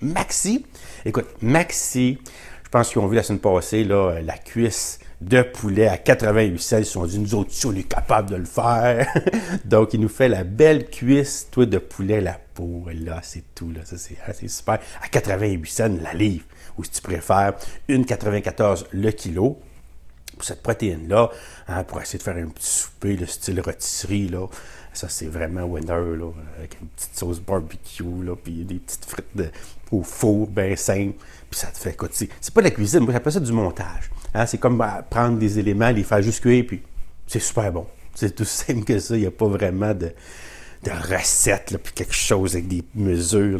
Maxi. Écoute, Maxi, je pense qu'ils ont vu la semaine passée là, euh, la cuisse de poulet à 88 cents. Ils sont dit, nous autres, on est capable de le faire. Donc, il nous fait la belle cuisse, toi, de poulet, la peau. Là, c'est tout. Là. Ça, c'est, ah, super. À 88 cents la livre. Ou si tu préfères, 1,94 le kilo pour cette protéine-là, hein, pour essayer de faire un petit souper, le style rôtisserie, là. Ça, c'est vraiment winner, là, avec une petite sauce barbecue, là, puis des petites frites au four, bien simple. Puis ça te fait, côté. c'est pas de la cuisine, moi j'appelle ça du montage. Hein. c'est comme euh, prendre des éléments, les faire juste et puis c'est super bon. C'est tout simple que ça, il n'y a pas vraiment de, de recette, là, puis quelque chose avec des mesures.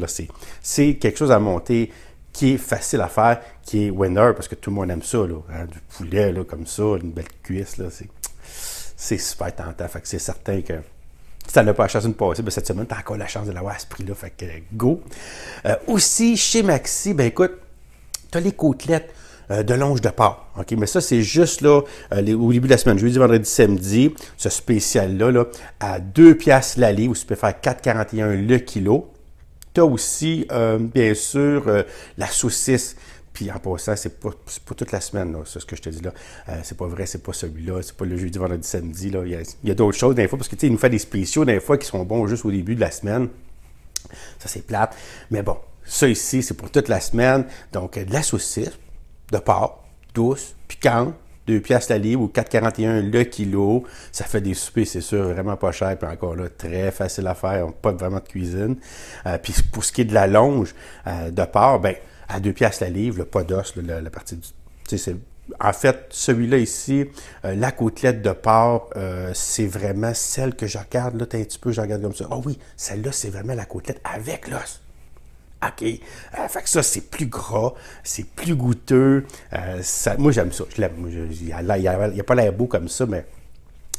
C'est quelque chose à monter qui est facile à faire, qui est winner, parce que tout le monde aime ça, là, hein, du poulet là, comme ça, une belle cuisse, là, c'est super tentant. Fait que c'est certain que si tu n'as pas la chance de passer, ben, cette semaine, tu as encore la chance de l'avoir à ce prix-là. Fait que go. Euh, aussi, chez Maxi, ben écoute, tu as les côtelettes euh, de longe de porc. ok Mais ça, c'est juste là, euh, au début de la semaine, jeudi, vendredi, samedi, ce spécial-là, là, à 2 piastres l'allée, où tu peux faire 4,41 le kilo aussi, euh, bien sûr, euh, la saucisse. Puis en passant, c'est pour toute la semaine, là, ce que je te dis là. Euh, c'est pas vrai, c'est pas celui-là, c'est pas le jeudi, vendredi, samedi. Il y a, d'autres choses des fois, parce que tu sais, il nous fait des spéciaux des fois qui sont bons juste au début de la semaine. Ça, c'est plate. Mais bon, ça ici, c'est pour toute la semaine. Donc, de la saucisse, de porc, douce, piquante, 2 piastres la livre ou 4,41 le kilo. Ça fait des soupers, c'est sûr, vraiment pas cher. Puis encore là, très facile à faire, pas vraiment de cuisine. Euh, puis pour ce qui est de la longe euh, de porc, ben, à 2 piastres la livre, le pas d'os, la, partie du... en fait, celui-là ici, euh, la côtelette de porc, c'est vraiment celle que je regarde. Là, tu un petit peu, je regarde comme ça. Ah oui, celle-là, c'est vraiment la côtelette avec l'os. OK. Euh, fait que ça, c'est plus gras, c'est plus goûteux. Euh, moi, j'aime ça. il n'y a, pas l'air beau comme ça, mais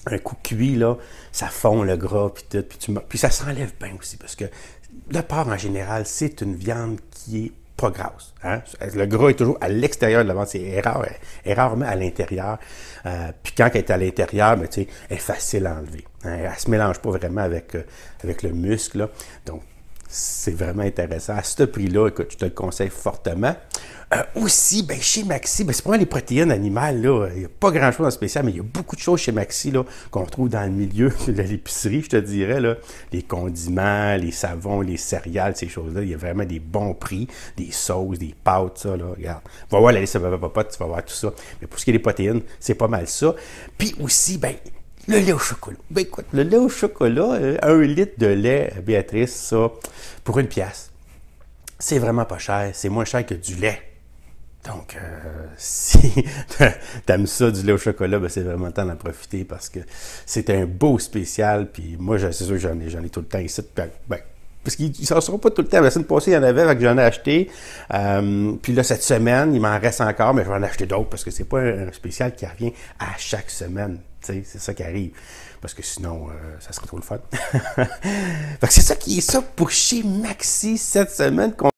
un coup cuit, là, ça fond le gras, puis tout. Puis, ça s'enlève bien aussi, parce que le porc, en général, c'est une viande qui est pas grasse. Hein? Le gras est toujours à l'extérieur de la viande, c'est est rarement à l'intérieur. Euh, puis quand elle est à l'intérieur, ben, sais, elle est facile à enlever. Hein? Elle ne se mélange pas vraiment avec, avec le muscle. Donc, c'est vraiment intéressant. À ce prix-là, écoute, je te le conseille fortement. Euh, aussi, ben, chez Maxi, ben, c'est pas les protéines animales, là. Il n'y a pas grand-chose en spécial, mais il y a beaucoup de choses chez Maxi, là, qu'on trouve dans le milieu de l'épicerie, je te dirais, là. Les condiments, les savons, les céréales, ces choses-là. Il y a vraiment des bons prix, des sauces, des pâtes, ça, là. Regarde. Va voir la liste de papa, tu vas voir tout ça. Mais pour ce qui est des protéines, c'est pas mal ça. Puis aussi, ben, le lait au chocolat. Ben écoute, le lait au chocolat, euh, un litre de lait, Béatrice, ça, pour une pièce, c'est vraiment pas cher. C'est moins cher que du lait. Donc, euh, si si t'aimes ça, du lait au chocolat, ben c'est vraiment temps d'en profiter parce que c'est un beau spécial. Puis moi, c'est sûr que j'en ai, tout le temps ici. ben, parce qu'ils ne s'en seront pas tout le temps. La semaine passée, il y en avait, que j'en ai acheté. Euh, puis là, cette semaine, il m'en reste encore, mais je vais en acheter d'autres parce que c'est pas un spécial qui revient à chaque semaine. C'est ça qui arrive. Parce que sinon, euh, ça serait trop le fun. c'est ça qui est ça pour chez Maxi cette semaine. qu'on